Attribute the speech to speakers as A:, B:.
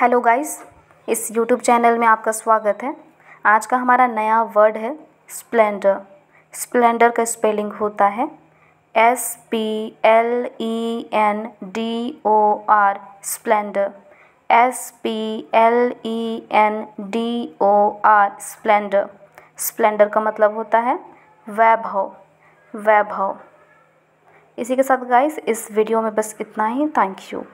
A: hello guys इस YouTube channel में आपका स्वागत है आज का हमारा नया वर्ड है स्प्लेंडर स्प्लेंडर का स्पेलिंग होता है S P L E N D O R splendour S P L E N D O R splendour splendour का मतलब होता है वैभव वैभव इसी के साथ गाइस इस वीडियो में बस इतना ही थैंक यू